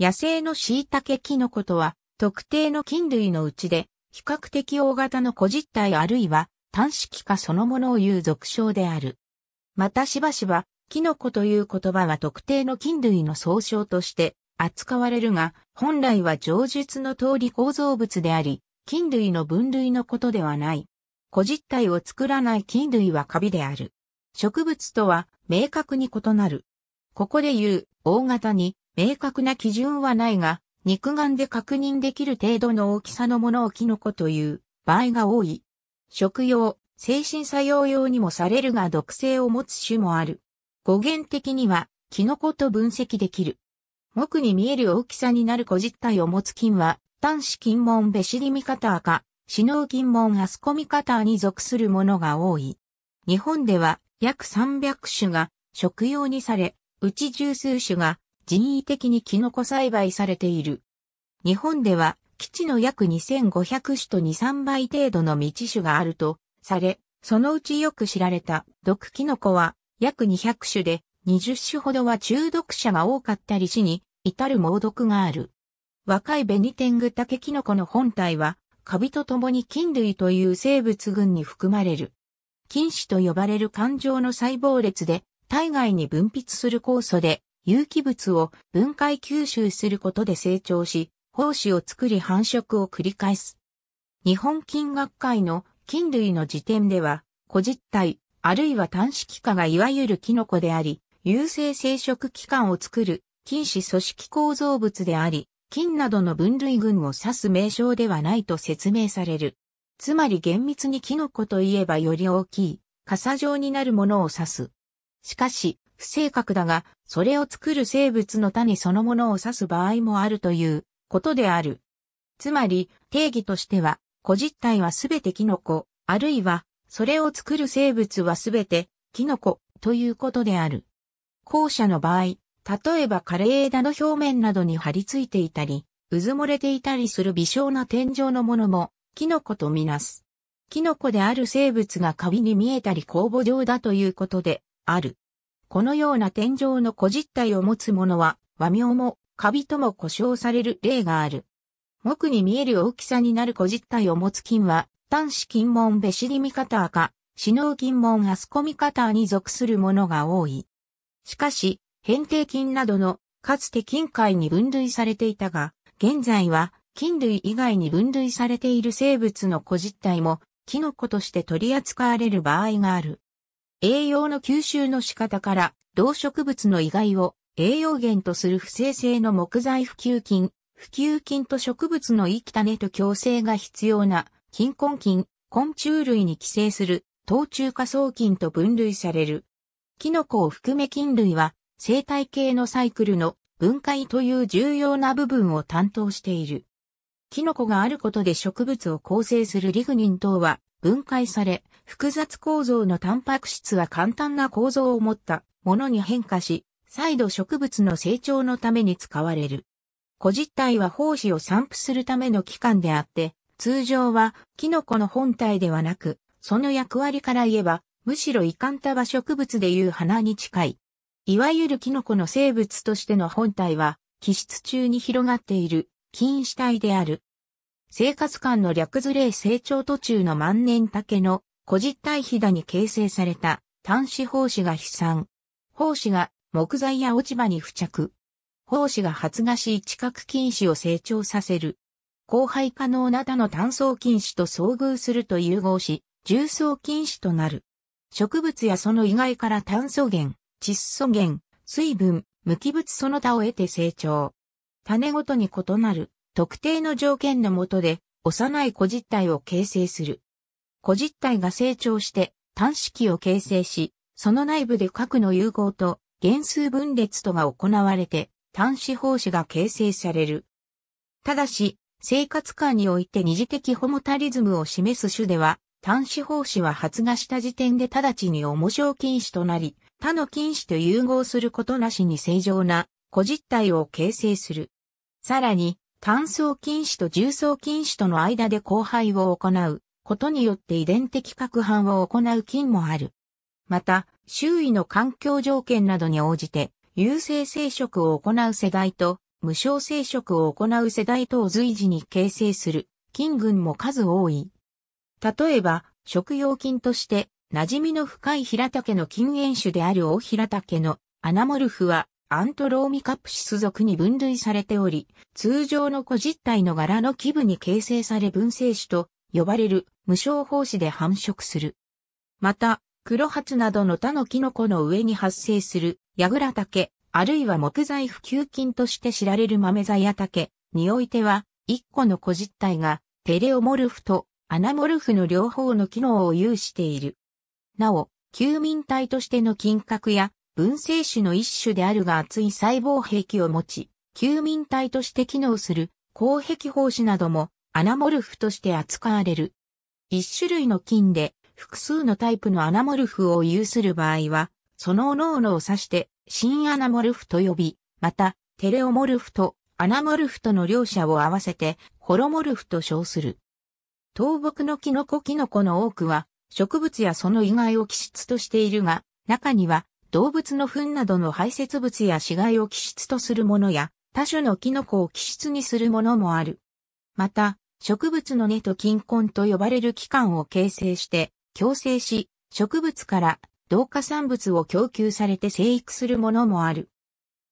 野生の椎茸キノコとは、特定の菌類のうちで、比較的大型の個実体あるいは、単式化そのものを言う俗称である。またしばしば、キノコという言葉は特定の菌類の総称として扱われるが、本来は上述の通り構造物であり、菌類の分類のことではない。個実体を作らない菌類はカビである。植物とは明確に異なる。ここで言う、大型に明確な基準はないが、肉眼で確認できる程度の大きさのものをキノコという場合が多い。食用、精神作用用にもされるが毒性を持つ種もある。語源的には、キノコと分析できる。木に見える大きさになる個実体を持つ菌は、端子金門ベシリミカターか、シノウ金門アスコミカターに属するものが多い。日本では約300種が食用にされ、うち十数種が人為的にキノコ栽培されている。日本では基地の約2500種と2、3倍程度の未知種があるとされ、そのうちよく知られた毒キノコは約200種で20種ほどは中毒者が多かったり死に至る猛毒がある。若いベニテングタケキノコの本体はカビと共に菌類という生物群に含まれる。菌糸と呼ばれる環状の細胞列で体外に分泌する酵素で有機物を分解吸収することで成長し、胞子を作り繁殖を繰り返す。日本菌学会の菌類の時点では、個実体、あるいは単期化がいわゆるキノコであり、有性生殖器官を作る菌子組織構造物であり、菌などの分類群を指す名称ではないと説明される。つまり厳密にキノコといえばより大きい、傘状になるものを指す。しかし、不正確だが、それを作る生物の種そのものを指す場合もあるということである。つまり、定義としては、個実体はすべてキノコ、あるいは、それを作る生物はすべて、キノコ、ということである。後者の場合、例えば枯れ枝の表面などに張り付いていたり、うずもれていたりする微小な天井のものも、キノコとみなす。キノコである生物がカビに見えたり酵母状だということで、ある。このような天井の小実体を持つものは、和名も、カビとも呼称される例がある。木に見える大きさになる小実体を持つ菌は、端子金門ベシリミカターか、死脳金門アスコミカターに属するものが多い。しかし、変定菌などの、かつて金海に分類されていたが、現在は、菌類以外に分類されている生物の小実体も、キノコとして取り扱われる場合がある。栄養の吸収の仕方から動植物の意外を栄養源とする不正性の木材普及菌、普及菌と植物の生き種と共生が必要な菌根菌、昆虫類に寄生する糖中化層菌と分類される。キノコを含め菌類は生態系のサイクルの分解という重要な部分を担当している。キノコがあることで植物を構成するリグニン等は分解され、複雑構造のタンパク質は簡単な構造を持ったものに変化し、再度植物の成長のために使われる。個実体は胞子を散布するための器官であって、通常はキノコの本体ではなく、その役割から言えば、むしろイカンタバ植物でいう花に近い。いわゆるキノコの生物としての本体は、気質中に広がっている、菌糸体である。生活間の略ずれ成長途中の万年竹の古実体ひだに形成された端子胞子が飛散。胞子が木材や落ち葉に付着。胞子が発芽し知覚菌糸を成長させる。交配可能な他の単素菌糸と遭遇すると融合し、重層菌糸となる。植物やその以外から炭素源、窒素源、水分、無機物その他を得て成長。種ごとに異なる特定の条件のもとで幼い個実体を形成する。個実体が成長して単式を形成し、その内部で核の融合と原数分裂とが行われて単子方子が形成される。ただし、生活観において二次的ホモタリズムを示す種では、単子方子は発芽した時点で直ちに重症菌子となり、他の菌子と融合することなしに正常な個実体を形成する。さらに、単層菌子と重層菌子との間で交配を行うことによって遺伝的拡販を行う菌もある。また、周囲の環境条件などに応じて、有性生殖を行う世代と、無償生殖を行う世代とを随時に形成する菌群も数多い。例えば、食用菌として、馴染みの深い平竹の菌園種である大平竹のアナモルフはアントローミカプシス属に分類されており、通常の個実体の柄の基部に形成され分生種と呼ばれる無償胞子で繁殖する。また、黒髪などの他のキノコの上に発生する、ヤグラタケ、あるいは木材普及菌として知られる豆ザヤタケにおいては、一個の個実体がテレオモルフとアナモルフの両方の機能を有している。なお、休眠体としての菌核や分生種の一種であるが厚い細胞壁を持ち、休眠体として機能する、公壁胞子などもアナモルフとして扱われる。一種類の菌で複数のタイプのアナモルフを有する場合は、その脳のを指して新アナモルフと呼び、またテレオモルフとアナモルフとの両者を合わせてホロモルフと称する。倒木のキノコキノコの多くは植物やその以外を気質としているが、中には動物の糞などの排泄物や死骸を気質とするものや、他種のキノコを気質にするものもある。また、植物の根と菌根と呼ばれる器官を形成して、共生し、植物から同化産物を供給されて生育するものもある。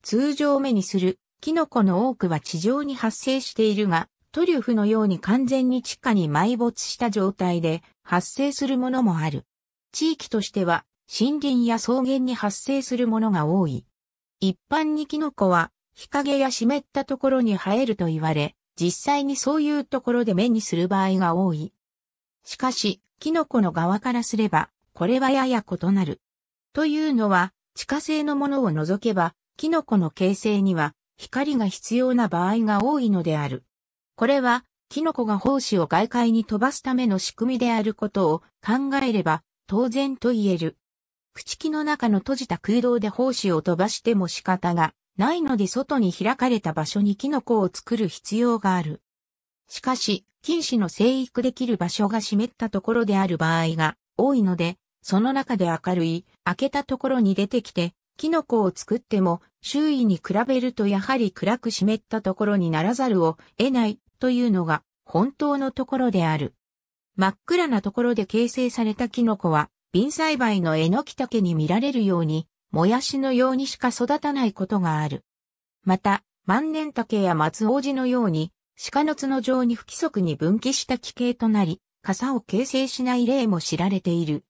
通常目にするキノコの多くは地上に発生しているが、トリュフのように完全に地下に埋没した状態で発生するものもある。地域としては森林や草原に発生するものが多い。一般にキノコは日陰や湿ったところに生えると言われ、実際にそういうところで目にする場合が多い。しかし、キノコの側からすれば、これはやや異なる。というのは、地下製のものを除けば、キノコの形成には光が必要な場合が多いのである。これは、キノコが胞子を外界に飛ばすための仕組みであることを考えれば、当然と言える。朽木の中の閉じた空洞で胞子を飛ばしても仕方がないので外に開かれた場所にキノコを作る必要がある。しかし、菌糸の生育できる場所が湿ったところである場合が多いので、その中で明るい、開けたところに出てきて、キノコを作っても、周囲に比べるとやはり暗く湿ったところにならざるを得ないというのが本当のところである。真っ暗なところで形成されたキノコは、瓶栽培のエノキタケに見られるように、もやしのようにしか育たないことがある。また、万年竹や松王子のように、鹿の角状に不規則に分岐した奇形となり、傘を形成しない例も知られている。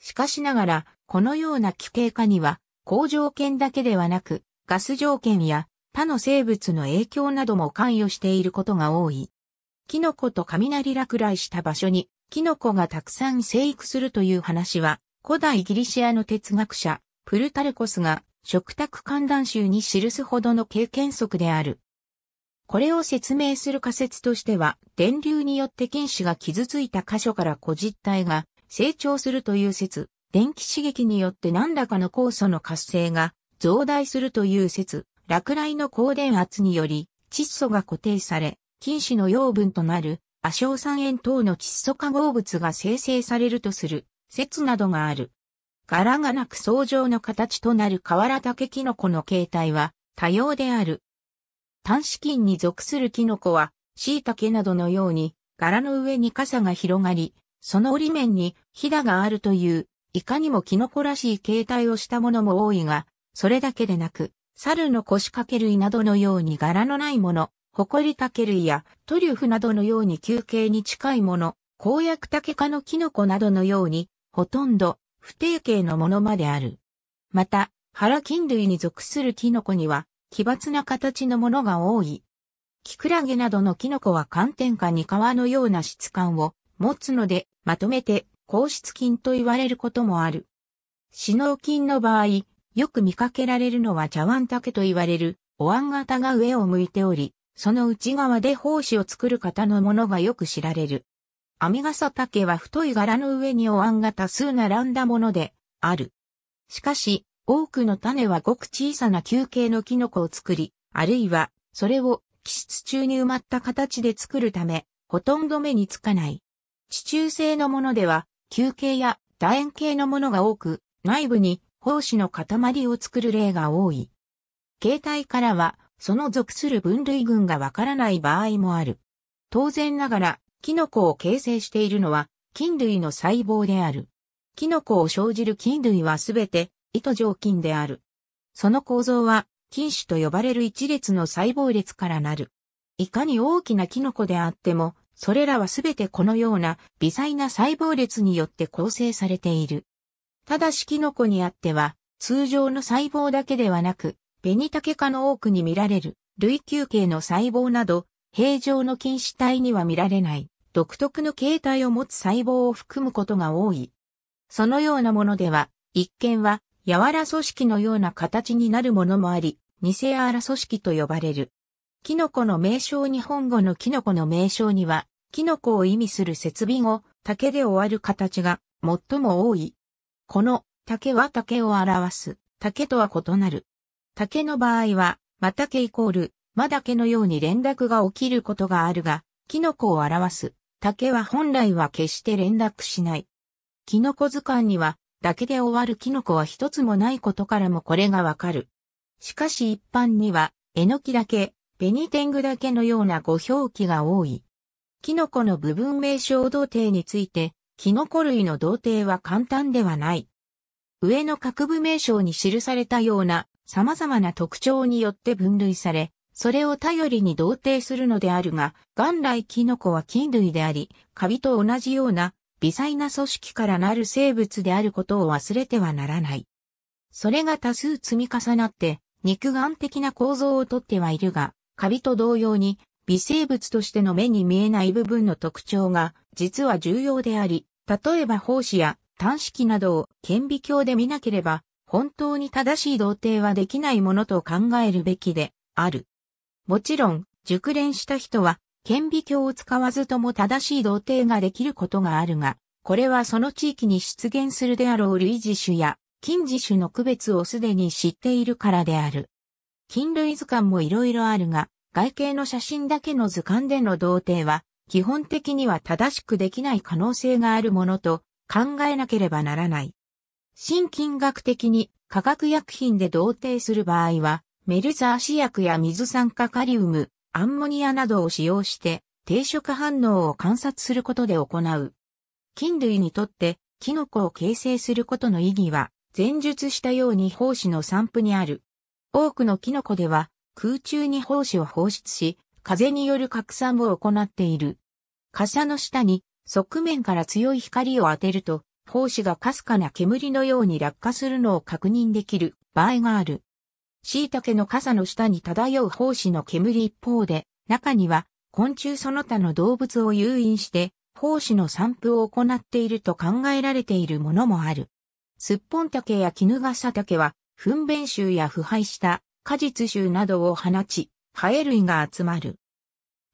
しかしながら、このような奇形化には、工条件だけではなく、ガス条件や他の生物の影響なども関与していることが多い。キノコと雷落雷した場所に、キノコがたくさん生育するという話は、古代ギリシアの哲学者、プルタルコスが食卓観覧集に記すほどの経験則である。これを説明する仮説としては、電流によって菌糸が傷ついた箇所から個実体が成長するという説、電気刺激によって何らかの酵素の活性が増大するという説、落雷の高電圧により窒素が固定され、菌糸の養分となる亜硝酸塩等の窒素化合物が生成されるとする説などがある。柄がなく層状の形となる瓦竹キノコの形態は多様である。端子菌に属するキノコは、椎茸などのように、柄の上に傘が広がり、その折り面にひだがあるという、いかにもキノコらしい形態をしたものも多いが、それだけでなく、猿の腰掛け類などのように柄のないもの、ホコリタ類やトリュフなどのように球形に近いもの、公約竹科のキノコなどのように、ほとんど不定形のものまである。また、腹菌類に属するキノコには、奇抜な形のものが多い。キクラゲなどのキノコは寒天下に皮のような質感を持つので、まとめて、硬質菌と言われることもある。死脳菌の場合、よく見かけられるのは茶碗竹と言われる、お椀型が上を向いており、その内側で胞子を作る方のものがよく知られる。サタケは太い柄の上にお椀が多数並んだもので、ある。しかし、多くの種はごく小さな球形のキノコを作り、あるいは、それを気質中に埋まった形で作るため、ほとんど目につかない。地中性のものでは、球形や楕円形のものが多く、内部に胞子の塊を作る例が多い。形態からは、その属する分類群がわからない場合もある。当然ながら、キノコを形成しているのは菌類の細胞である。キノコを生じる菌類はすべて糸状菌である。その構造は菌種と呼ばれる一列の細胞列からなる。いかに大きなキノコであっても、それらはすべてこのような微細な細胞列によって構成されている。ただしキノコにあっては、通常の細胞だけではなく、ベニタケ科の多くに見られる、類球形の細胞など、平常の菌糸体には見られない。独特の形態を持つ細胞を含むことが多い。そのようなものでは、一見は、柔ら組織のような形になるものもあり、ニセアラ組織と呼ばれる。キノコの名称日本語のキノコの名称には、キノコを意味する設備語、竹で終わる形が最も多い。この竹は竹を表す、竹とは異なる。竹の場合は、ま竹イコール、まだけのように連絡が起きることがあるが、キノコを表す、竹は本来は決して連絡しない。キノコ図鑑には、だけで終わるキノコは一つもないことからもこれがわかる。しかし一般には、えのきだけ、ベニテングだけのようなご表記が多い。キノコの部分名称同定について、キノコ類の同定は簡単ではない。上の各部名称に記されたような様々な特徴によって分類され、それを頼りに同定するのであるが、元来キノコは菌類であり、カビと同じような微細な組織からなる生物であることを忘れてはならない。それが多数積み重なって、肉眼的な構造をとってはいるが、カビと同様に、微生物としての目に見えない部分の特徴が、実は重要であり、例えば胞子や端子などを顕微鏡で見なければ、本当に正しい同定はできないものと考えるべきである。もちろん、熟練した人は、顕微鏡を使わずとも正しい同定ができることがあるが、これはその地域に出現するであろう類似種や近似種の区別をすでに知っているからである。菌類図鑑もいろいろあるが、外形の写真だけの図鑑での同定は、基本的には正しくできない可能性があるものと考えなければならない。新菌学的に化学薬品で同定する場合は、メルザー試薬や水酸化カリウム、アンモニアなどを使用して定食反応を観察することで行う。菌類にとってキノコを形成することの意義は前述したように胞子の散布にある。多くのキノコでは空中に胞子を放出し、風による拡散を行っている。傘の下に側面から強い光を当てると、胞子がかすかな煙のように落下するのを確認できる場合がある。椎茸の傘の下に漂う胞子の煙一方で、中には昆虫その他の動物を誘引して、胞子の散布を行っていると考えられているものもある。ッポンタケや絹笠ケは、糞便臭や腐敗した果実臭などを放ち、ハエ類が集まる。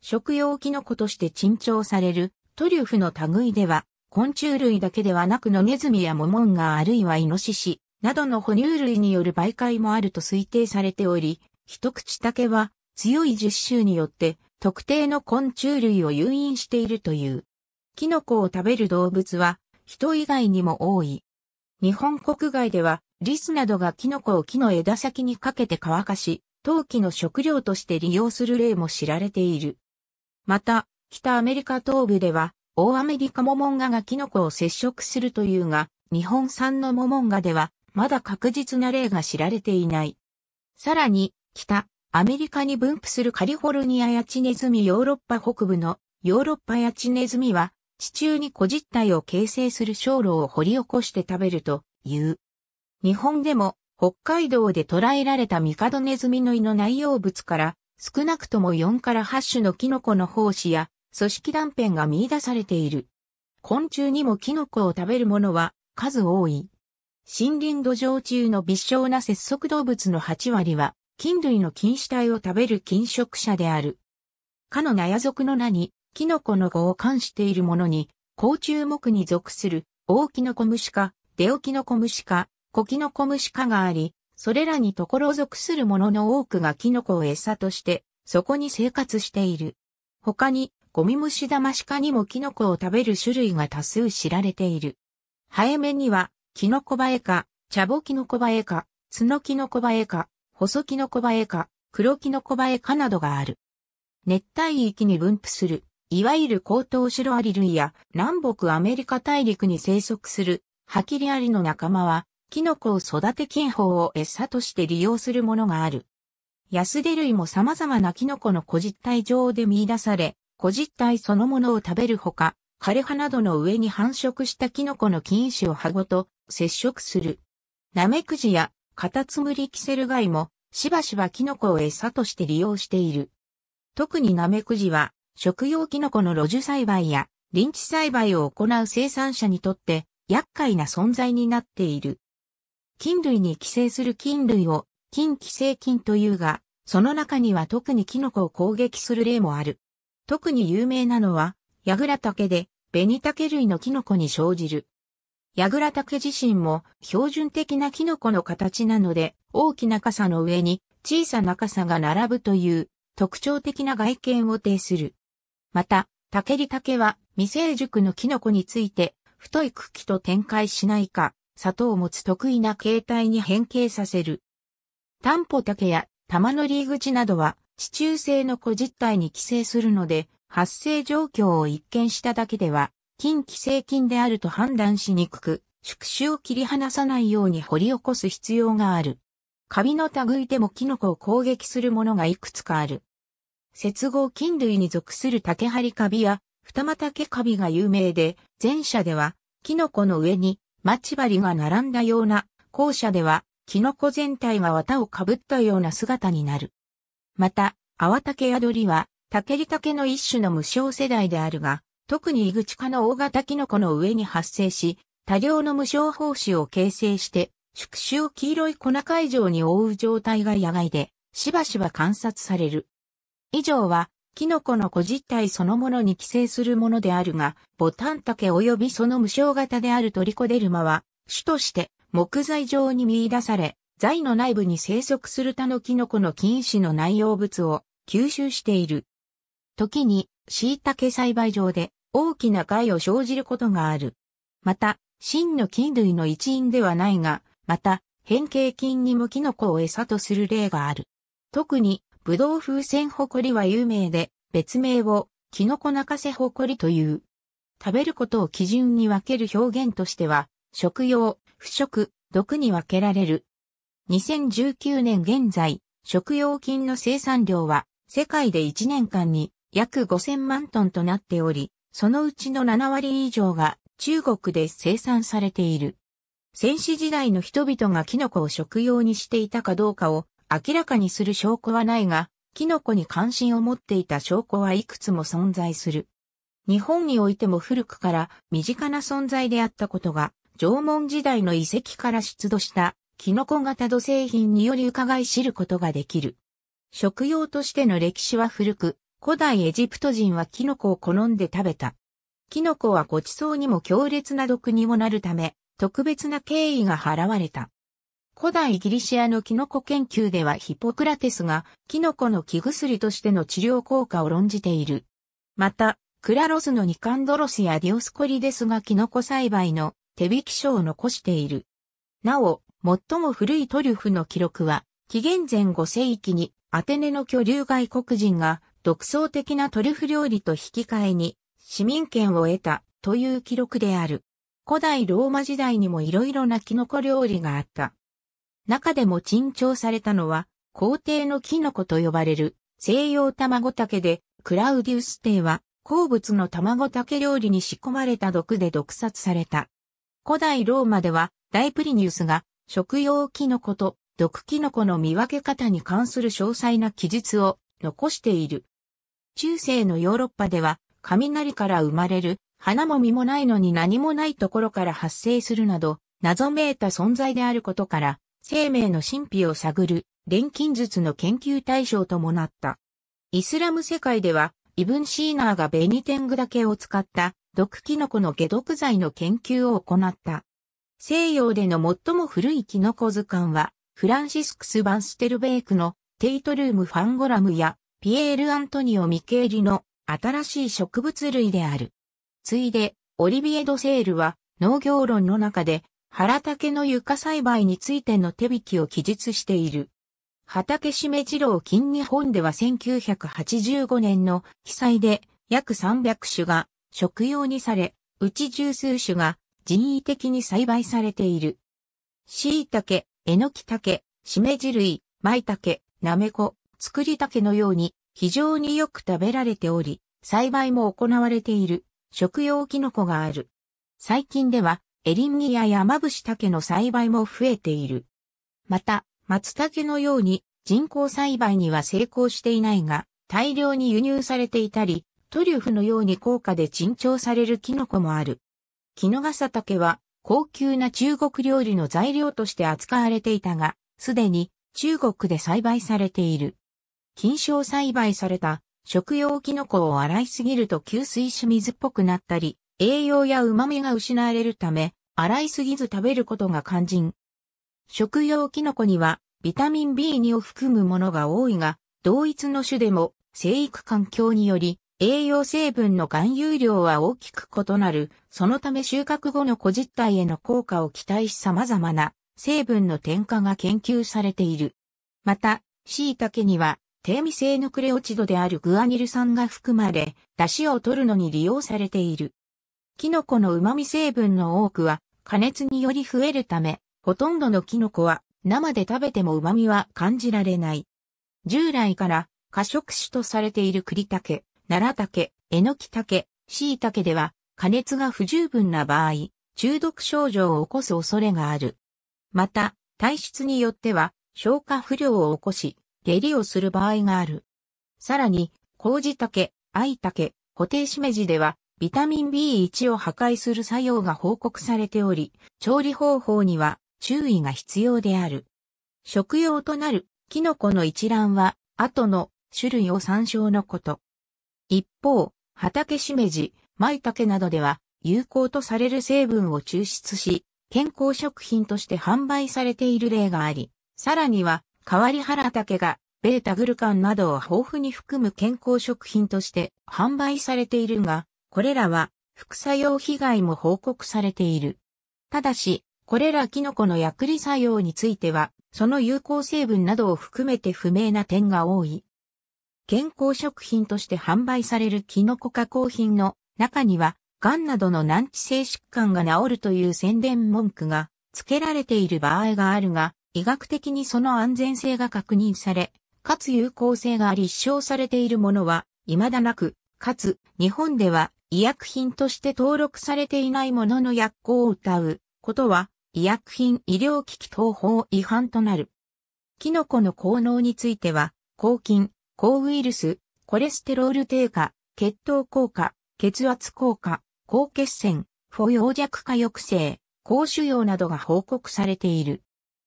食用キノコとして珍重されるトリュフの類では、昆虫類だけではなくのネズミやモモンガあるいはイノシシ、などの哺乳類による媒介もあると推定されており、一口竹は強い樹種によって特定の昆虫類を誘引しているという。キノコを食べる動物は人以外にも多い。日本国外ではリスなどがキノコを木の枝先にかけて乾かし、陶器の食料として利用する例も知られている。また、北アメリカ東部では、大アメリカモモンガがキノコを接触するというが、日本産のモモンガでは、まだ確実な例が知られていない。さらに、北、アメリカに分布するカリフォルニアやチネズミヨーロッパ北部のヨーロッパやチネズミは地中に小実体を形成する小炉を掘り起こして食べるという。日本でも北海道で捕らえられたミカドネズミの胃の内容物から少なくとも4から8種のキノコの胞子や組織断片が見出されている。昆虫にもキノコを食べるものは数多い。森林土壌中の微小な節足動物の8割は、菌類の菌死体を食べる菌食者である。かの納ヤ族の名に、キノコの語を冠しているものに、甲虫目に属する、大キノコムシ科、デオキノコムシ科、小キノコムシ科があり、それらにところ属するものの多くがキノコを餌として、そこに生活している。他に、ゴミムシダマシカにもキノコを食べる種類が多数知られている。早めには、キノコバエカ、チャボキノコバエカ、ツノキノコバエ科、細キノコバエ科、黒キノコバエカなどがある。熱帯域に分布する、いわゆる高等シロアリ類や南北アメリカ大陸に生息するハキリアリの仲間は、キノコを育て金法を餌として利用するものがある。ヤスデ類も様々なキノコの個実体上で見出され、個実体そのものを食べるほか、枯葉などの上に繁殖したキノコの菌糸を葉ごと接触する。ナメクジやカタツムリキセルガイもしばしばキノコを餌として利用している。特にナメクジは食用キノコの露樹栽培や臨地栽培を行う生産者にとって厄介な存在になっている。菌類に寄生する菌類を菌寄生菌というが、その中には特にキノコを攻撃する例もある。特に有名なのはヤグラタケで、ベニタケ類のキノコに生じる。ヤグラタケ自身も標準的なキノコの形なので、大きな傘の上に小さな傘が並ぶという特徴的な外見を呈する。また、タケリタケは未成熟のキノコについて、太い茎と展開しないか、砂糖を持つ得意な形態に変形させる。タンポタケや玉のリーグチなどは地中性の古実体に寄生するので、発生状況を一見しただけでは、近寄性菌であると判断しにくく、宿主を切り離さないように掘り起こす必要がある。カビの類でもキノコを攻撃するものがいくつかある。接合菌類に属する竹張カビや二股竹カビが有名で、前者ではキノコの上に待ち針が並んだような、後者ではキノコ全体が綿をかぶったような姿になる。また、泡竹宿りはタケリタケの一種の無償世代であるが、特にイグチ科の大型キノコの上に発生し、多量の無償胞子を形成して、宿主を黄色い粉海上に覆う状態が野外で、しばしば観察される。以上は、キノコの個実体そのものに寄生するものであるが、ボタンタケ及びその無償型であるトリコデルマは、種として木材上に見出され、材の内部に生息する他のキノコの菌糸の内容物を吸収している。時に、椎茸栽培場で大きな害を生じることがある。また、真の菌類の一員ではないが、また、変形菌にもキノコを餌とする例がある。特に、ブドウ風船ホコリは有名で、別名を、キノコ泣かせホコリという。食べることを基準に分ける表現としては、食用、不食、毒に分けられる。2019年現在、食用菌の生産量は、世界で1年間に約5000万トンとなっており、そのうちの7割以上が中国で生産されている。戦死時代の人々がキノコを食用にしていたかどうかを明らかにする証拠はないが、キノコに関心を持っていた証拠はいくつも存在する。日本においても古くから身近な存在であったことが、縄文時代の遺跡から出土したキノコ型土製品により伺い知ることができる。食用としての歴史は古く、古代エジプト人はキノコを好んで食べた。キノコはご馳走にも強烈な毒にもなるため、特別な敬意が払われた。古代ギリシアのキノコ研究ではヒポクラテスがキノコの木薬としての治療効果を論じている。また、クラロスのニカンドロスやディオスコリデスがキノコ栽培の手引き書を残している。なお、最も古いトリュフの記録は、紀元前5世紀にアテネの居留外国人が独創的なトリュフ料理と引き換えに市民権を得たという記録である。古代ローマ時代にもいろいろなキノコ料理があった。中でも珍重されたのは、皇帝のキノコと呼ばれる西洋卵竹で、クラウディウス帝は鉱物の卵竹料理に仕込まれた毒で毒殺された。古代ローマでは、大プリニウスが食用キノコと毒キノコの見分け方に関する詳細な記述を残している。中世のヨーロッパでは、雷から生まれる、花も実もないのに何もないところから発生するなど、謎めいた存在であることから、生命の神秘を探る、錬金術の研究対象ともなった。イスラム世界では、イブン・シーナーがベニテングだけを使った毒キノコの解毒剤の研究を行った。西洋での最も古いキノコ図鑑は、フランシスクス・バンステルベイクのテイトルームファンゴラムやピエール・アントニオ・ミケーリの新しい植物類である。ついで、オリビエ・ド・セールは農業論の中で原竹の床栽培についての手引きを記述している。畑しめ二郎金日本では1985年の記載で約300種が食用にされ、うち十数種が人為的に栽培されている。椎茸、えのき茸、しめじ類、舞茸、なめこ、作りたけのように非常によく食べられており、栽培も行われている食用キノコがある。最近ではエリンギや山伏ケの栽培も増えている。また、松茸のように人工栽培には成功していないが、大量に輸入されていたり、トリュフのように高価で珍重されるキノコもある。キノガサタケは高級な中国料理の材料として扱われていたが、すでに中国で栽培されている。菌床栽培された食用キノコを洗いすぎると吸水し水っぽくなったり、栄養や旨味が失われるため、洗いすぎず食べることが肝心。食用キノコにはビタミン B2 を含むものが多いが、同一の種でも生育環境により栄養成分の含有量は大きく異なる、そのため収穫後の個実体への効果を期待し様々な成分の添加が研究されている。また、椎茸には低味性のクレオチドであるグアニル酸が含まれ、出汁を取るのに利用されている。キノコの旨味成分の多くは加熱により増えるため、ほとんどのキノコは生で食べても旨味は感じられない。従来から過食種とされている栗竹、奈良竹、エノキ竹、椎茸では加熱が不十分な場合、中毒症状を起こす恐れがある。また、体質によっては消化不良を起こし、下痢をする場合がある。さらに、麹竹、藍竹、固定しめじでは、ビタミン B1 を破壊する作用が報告されており、調理方法には注意が必要である。食用となるキノコの一覧は、後の種類を参照のこと。一方、畑しめじ、舞茸などでは、有効とされる成分を抽出し、健康食品として販売されている例があり、さらには、変わり原竹が、ベータグルカンなどを豊富に含む健康食品として販売されているが、これらは副作用被害も報告されている。ただし、これらキノコの薬理作用については、その有効成分などを含めて不明な点が多い。健康食品として販売されるキノコ加工品の中には、んなどの難治性疾患が治るという宣伝文句が付けられている場合があるが、医学的にその安全性が確認され、かつ有効性が立証されているものは、未だなく、かつ、日本では医薬品として登録されていないものの薬効を謳うことは、医薬品医療機器等法違反となる。キノコの効能については、抗菌、抗ウイルス、コレステロール低下、血糖効果、血圧効果、高血栓、不要弱化抑制、高腫瘍などが報告されている。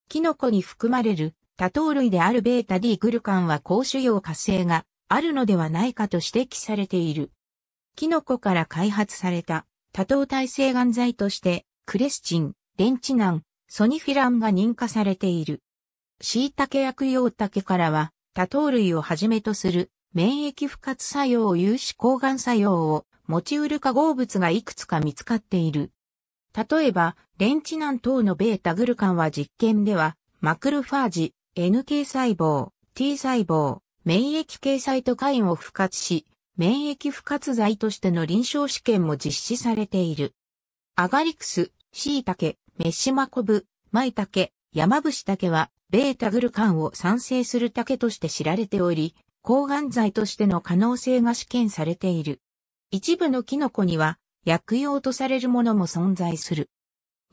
キノコに含まれる多糖類である β-D グルカンは高腫瘍活性があるのではないかと指摘されている。キノコから開発された多糖耐性がん剤としてクレスチン、レンチナン、ソニフィランが認可されている。椎茸薬用茸タケからは多糖類をはじめとする免疫不活作用有刺抗がん作用を持ちうる化合物がいくつか見つかっている。例えば、レンチナン等のタグルカンは実験では、マクロファージ、NK 細胞、T 細胞、免疫系サイトカインを復活し、免疫不活剤としての臨床試験も実施されている。アガリクス、シイタケ、メッシマコブ、マイタケ、ヤマブシタケは、タグルカンを産生するタケとして知られており、抗がん剤としての可能性が試験されている。一部のキノコには薬用とされるものも存在する。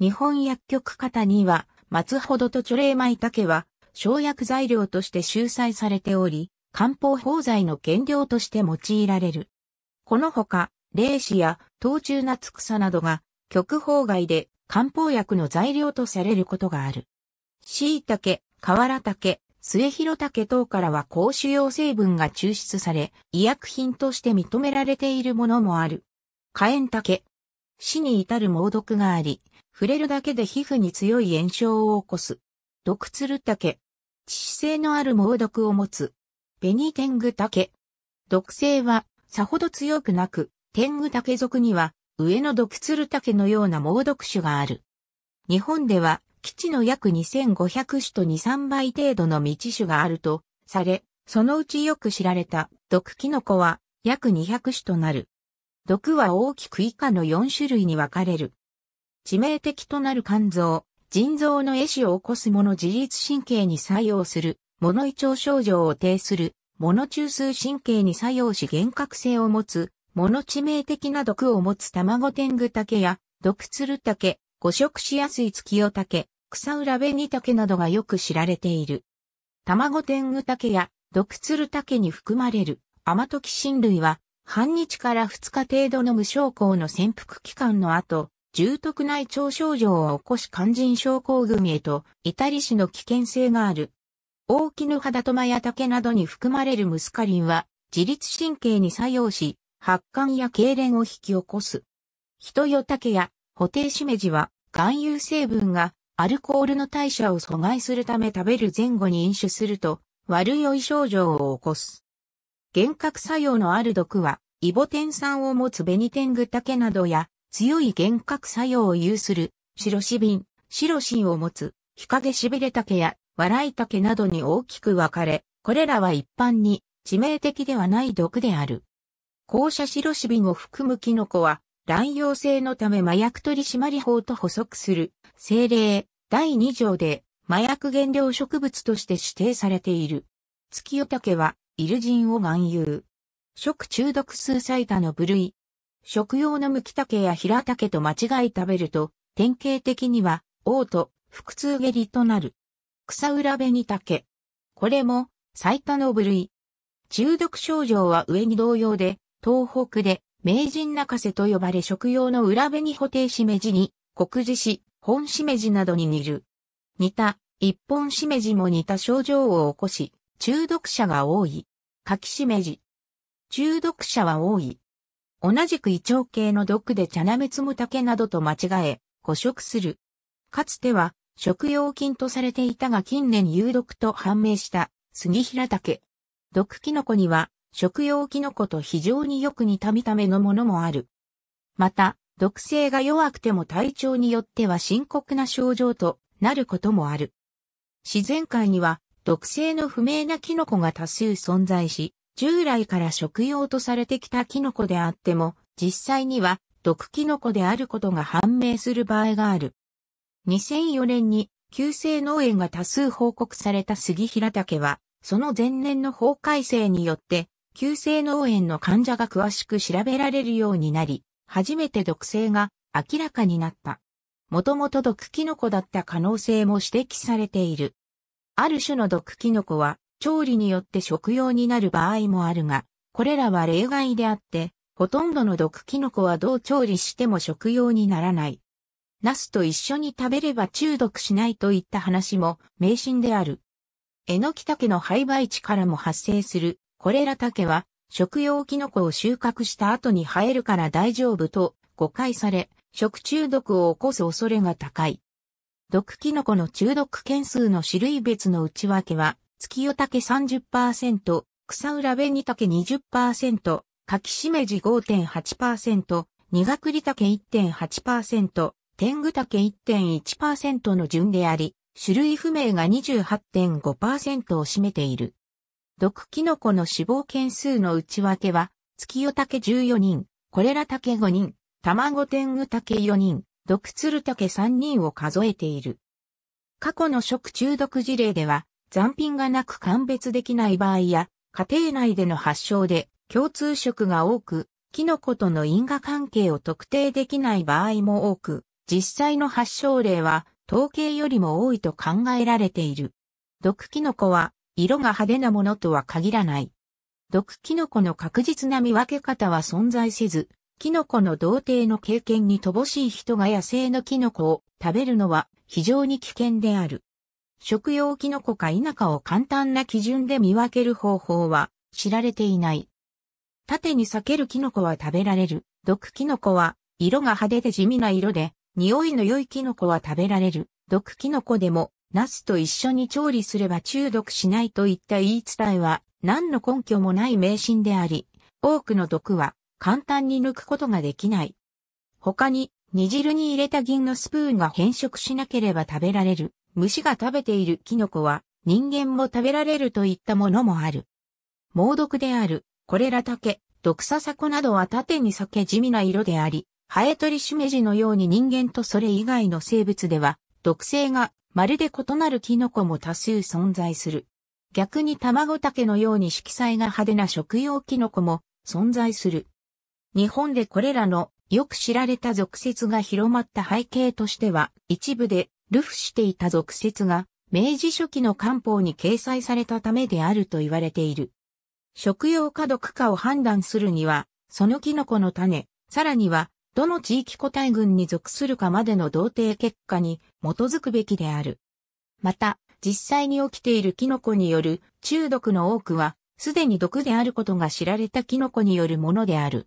日本薬局方には、松ほどとチョレイマイタケは、生薬材料として収載されており、漢方包材の原料として用いられる。このほか、霊子や冬中夏草などが、極方外で漢方薬の材料とされることがある。椎茸、瓦茸、末広竹等からは高主用成分が抽出され、医薬品として認められているものもある。火炎竹。死に至る猛毒があり、触れるだけで皮膚に強い炎症を起こす。毒鶴竹。致死性のある猛毒を持つ。ニテング竹。毒性はさほど強くなく、天狗竹属には上の毒鶴竹のような猛毒種がある。日本では基地の約2500種と2、3倍程度の未知種があるとされ、そのうちよく知られた毒キノコは約200種となる。毒は大きく以下の4種類に分かれる。致命的となる肝臓、腎臓の壊死を起こすもの自律神経に作用する、物胃腸症状を呈する、物中枢神経に作用し幻覚性を持つ、物致命的な毒を持つ卵天狗竹や、毒鶴竹、誤食しやすい月夜竹、草浦紅竹などがよく知られている。卵天狗竹や毒鶴竹に含まれるアマトキシン類は、半日から2日程度の無症候の潜伏期間の後、重篤内腸症状を起こし肝腎症候群へと至り死の危険性がある。大き絹肌とまや竹などに含まれるムスカリンは自律神経に作用し、発汗や痙攣を引き起こす。人よ竹やテイしめじは含有成分がアルコールの代謝を阻害するため食べる前後に飲酒すると、悪酔い症状を起こす。幻覚作用のある毒は、イボテン酸を持つベニテングタケなどや、強い幻覚作用を有する、シロシビン、シロシンを持つ、日陰しびれタケや、笑いタケなどに大きく分かれ、これらは一般に致命的ではない毒である。射シロシビンを含むキノコは、乱用性のため麻薬取締法と補足する政令第2条で麻薬原料植物として指定されている。月夜竹はイルジンを含有。食中毒数最多の部類。食用のムキ竹やヒラタと間違い食べると、典型的には、嘔吐、腹痛下痢となる。草浦紅竹。これも、最多の部類。中毒症状は上に同様で、東北で、名人泣かせと呼ばれ食用の裏紅補定しめじに、黒寺し、本しめじなどに似る。似た、一本しめじも似た症状を起こし、中毒者が多い。柿しめじ。中毒者は多い。同じく胃腸系の毒で茶なめつむ竹などと間違え、誤食する。かつては、食用菌とされていたが近年有毒と判明した、杉平竹。毒キノコには、食用キノコと非常によく似た見た目のものもある。また、毒性が弱くても体調によっては深刻な症状となることもある。自然界には毒性の不明なキノコが多数存在し、従来から食用とされてきたキノコであっても、実際には毒キノコであることが判明する場合がある。2004年に急性脳炎が多数報告された杉平竹は、その前年の法改正によって急性脳炎の患者が詳しく調べられるようになり、初めて毒性が明らかになった。もともと毒キノコだった可能性も指摘されている。ある種の毒キノコは調理によって食用になる場合もあるが、これらは例外であって、ほとんどの毒キノコはどう調理しても食用にならない。ナスと一緒に食べれば中毒しないといった話も迷信である。えのきたけの廃培地からも発生するこれら竹は食用キノコを収穫した後に生えるから大丈夫と誤解され、食中毒を起こす恐れが高い。毒キノコの中毒件数の種類別の内訳は、月夜竹30%、草浦紅竹20%、柿しめじ5.8%、苦栗竹1.8%、天狗竹1.1%の順であり、種類不明が28.5%を占めている。毒キノコの死亡件数の内訳は、月夜竹14人、コレラ竹5人、卵天狗竹4人、毒鶴竹3人を数えている。過去の食中毒事例では、残品がなく鑑別できない場合や、家庭内での発症で共通食が多く、キノコとの因果関係を特定できない場合も多く、実際の発症例は統計よりも多いと考えられている。毒キノコは色が派手なものとは限らない。毒キノコの確実な見分け方は存在せず、キノコの童貞の経験に乏しい人が野生のキノコを食べるのは非常に危険である。食用キノコか否かを簡単な基準で見分ける方法は知られていない。縦に裂けるキノコは食べられる。毒キノコは色が派手で地味な色で、匂いの良いキノコは食べられる。毒キノコでもナスと一緒に調理すれば中毒しないといった言い伝えは何の根拠もない迷信であり、多くの毒は簡単に抜くことができない。他に、煮汁に入れた銀のスプーンが変色しなければ食べられる、虫が食べているキノコは人間も食べられるといったものもある。猛毒である、これら竹、毒ササコなどは縦に裂け地味な色であり、ハエトリシメジのように人間とそれ以外の生物では、毒性がまるで異なるキノコも多数存在する。逆に卵竹のように色彩が派手な食用キノコも存在する。日本でこれらのよく知られた俗説が広まった背景としては、一部で流布していた俗説が明治初期の漢方に掲載されたためであると言われている。食用過毒かを判断するには、そのキノコの種、さらにはどの地域個体群に属するかまでの同定結果に基づくべきである。また、実際に起きているキノコによる中毒の多くは、すでに毒であることが知られたキノコによるものである。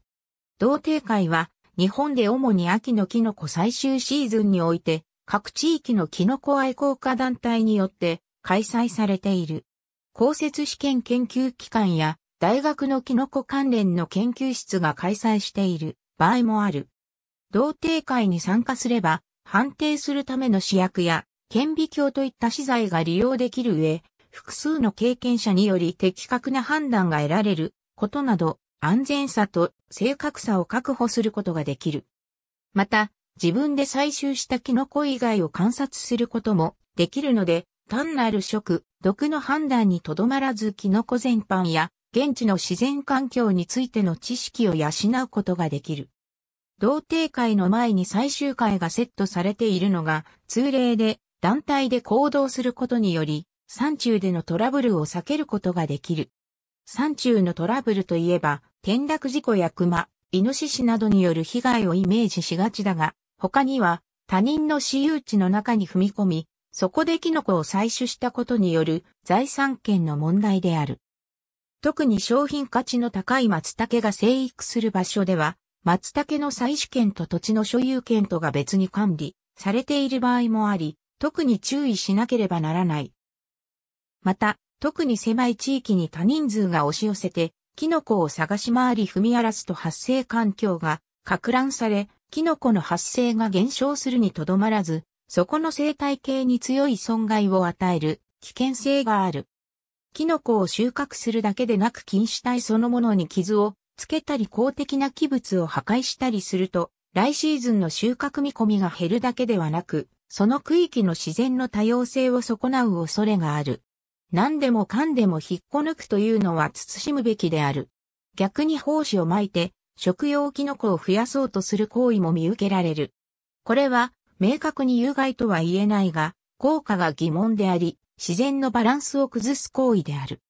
同定会は、日本で主に秋のキノコ最終シーズンにおいて、各地域のキノコ愛好家団体によって開催されている。公設試験研究機関や大学のキノコ関連の研究室が開催している場合もある。同定会に参加すれば、判定するための試薬や、顕微鏡といった資材が利用できる上、複数の経験者により的確な判断が得られることなど、安全さと正確さを確保することができる。また、自分で採集したキノコ以外を観察することもできるので、単なる食、毒の判断にとどまらずキノコ全般や現地の自然環境についての知識を養うことができる。同定会の前に最終回がセットされているのが通例で団体で行動することにより山中でのトラブルを避けることができる。山中のトラブルといえば転落事故や熊、イノシシなどによる被害をイメージしがちだが他には他人の私有地の中に踏み込みそこでキノコを採取したことによる財産権の問題である。特に商品価値の高い松茸が生育する場所では、松茸の採取権と土地の所有権とが別に管理されている場合もあり、特に注意しなければならない。また、特に狭い地域に多人数が押し寄せて、キノコを探し回り踏み荒らすと発生環境が、拡乱され、キノコの発生が減少するにとどまらず、そこの生態系に強い損害を与える危険性がある。キノコを収穫するだけでなく菌死体そのものに傷をつけたり公的な器物を破壊したりすると、来シーズンの収穫見込みが減るだけではなく、その区域の自然の多様性を損なう恐れがある。何でもかんでも引っこ抜くというのは慎むべきである。逆に胞子を巻いて、食用キノコを増やそうとする行為も見受けられる。これは、明確に有害とは言えないが、効果が疑問であり、自然のバランスを崩す行為である。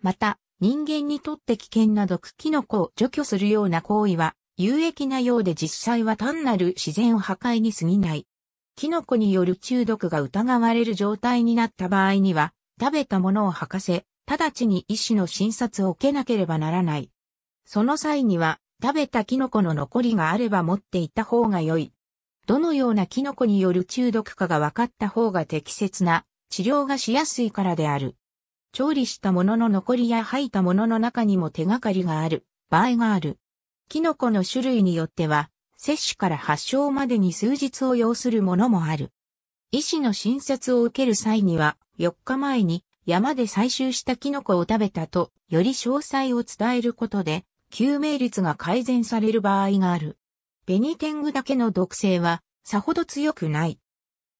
また、人間にとって危険な毒キノコを除去するような行為は有益なようで実際は単なる自然破壊に過ぎない。キノコによる中毒が疑われる状態になった場合には、食べたものを吐かせ、直ちに医師の診察を受けなければならない。その際には、食べたキノコの残りがあれば持っていた方が良い。どのようなキノコによる中毒かが分かった方が適切な治療がしやすいからである。調理したものの残りや吐いたものの中にも手がかりがある場合がある。キノコの種類によっては、摂取から発症までに数日を要するものもある。医師の診察を受ける際には、4日前に山で採集したキノコを食べたと、より詳細を伝えることで、救命率が改善される場合がある。ベニテングだけの毒性は、さほど強くない。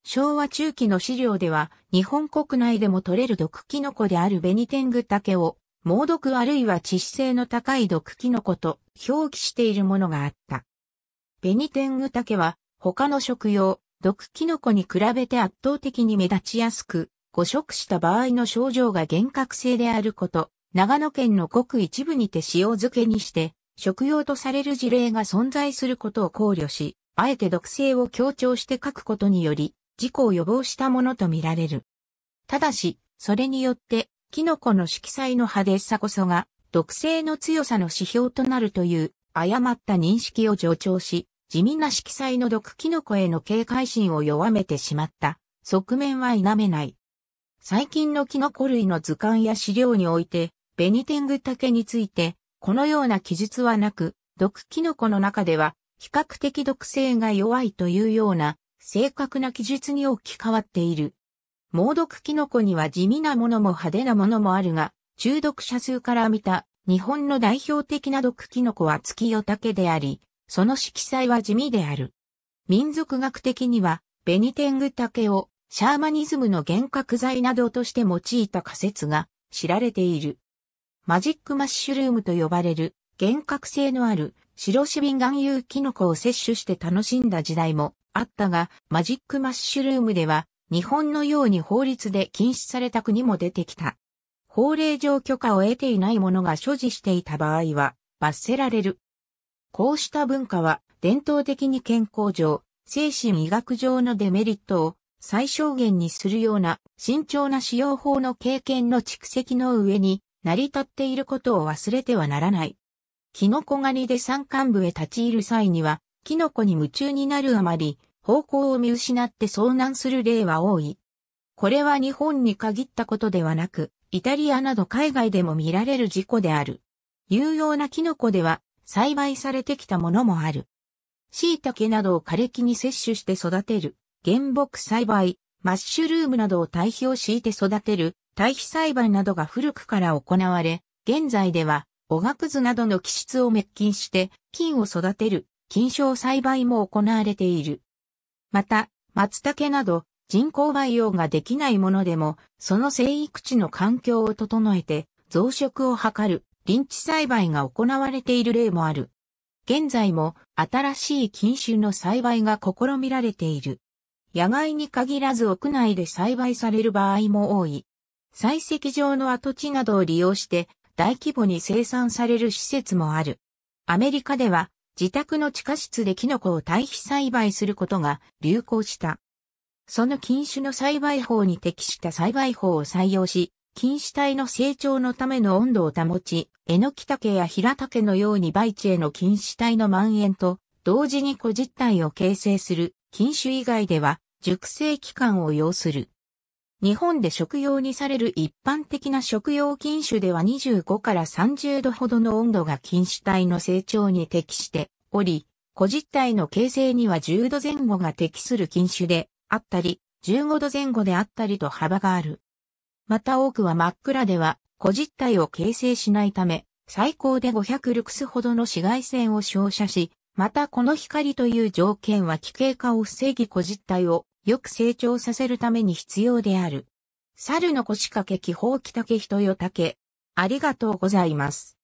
昭和中期の資料では、日本国内でも取れる毒キノコであるベニテングタケを、猛毒あるいは致死性の高い毒キノコと表記しているものがあった。ベニテングタケは、他の食用、毒キノコに比べて圧倒的に目立ちやすく、誤食した場合の症状が幻覚性であること、長野県のごく一部にて塩漬けにして、食用とされる事例が存在することを考慮し、あえて毒性を強調して書くことにより、事故を予防したものとみられる。ただし、それによって、キノコの色彩の派手さこそが、毒性の強さの指標となるという、誤った認識を助長し、地味な色彩の毒キノコへの警戒心を弱めてしまった、側面は否めない。最近のキノコ類の図鑑や資料において、ベニテングタケについて、このような記述はなく、毒キノコの中では、比較的毒性が弱いというような正確な記述に置き換わっている。猛毒キノコには地味なものも派手なものもあるが、中毒者数から見た日本の代表的な毒キノコは月夜竹であり、その色彩は地味である。民族学的には、ベニテング竹をシャーマニズムの幻覚剤などとして用いた仮説が知られている。マジックマッシュルームと呼ばれる幻覚性のある白シビン含有キノコを摂取して楽しんだ時代もあったが、マジックマッシュルームでは、日本のように法律で禁止された国も出てきた。法令上許可を得ていない者が所持していた場合は、罰せられる。こうした文化は、伝統的に健康上、精神医学上のデメリットを最小限にするような慎重な使用法の経験の蓄積の上に成り立っていることを忘れてはならない。キノコ狩りで山間部へ立ち入る際にはキノコに夢中になるあまり、方向を見失って遭難する例は多い。これは日本に限ったことではなく、イタリアなど海外でも見られる事故である。有用なキノコでは栽培されてきたものもある。椎茸などを枯れ木に摂取して育てる、原木栽培、マッシュルームなどを堆肥を敷いて育てる、堆肥栽培などが古くから行われ、現在では、おがくずなどの気質を滅菌して、菌を育てる、菌床栽培も行われている。また、松茸など人工培養ができないものでも、その生育地の環境を整えて増殖を図る臨地栽培が行われている例もある。現在も新しい菌種の栽培が試みられている。野外に限らず屋内で栽培される場合も多い。採石場の跡地などを利用して大規模に生産される施設もある。アメリカでは自宅の地下室でキノコを堆肥栽培することが流行した。その禁酒の栽培法に適した栽培法を採用し、菌糸体の成長のための温度を保ち、エノキタケやヒラタケのように培地への菌種体の蔓延と、同時に個実体を形成する菌種以外では、熟成期間を要する。日本で食用にされる一般的な食用菌種では25から30度ほどの温度が菌種体の成長に適しており、個実体の形成には10度前後が適する菌種であったり、15度前後であったりと幅がある。また多くは真っ暗では、個実体を形成しないため、最高で500ルクスほどの紫外線を照射し、またこの光という条件は奇形化を防ぎ個実体をよく成長させるために必要である。猿の腰掛け気泡木竹人よ竹。ありがとうございます。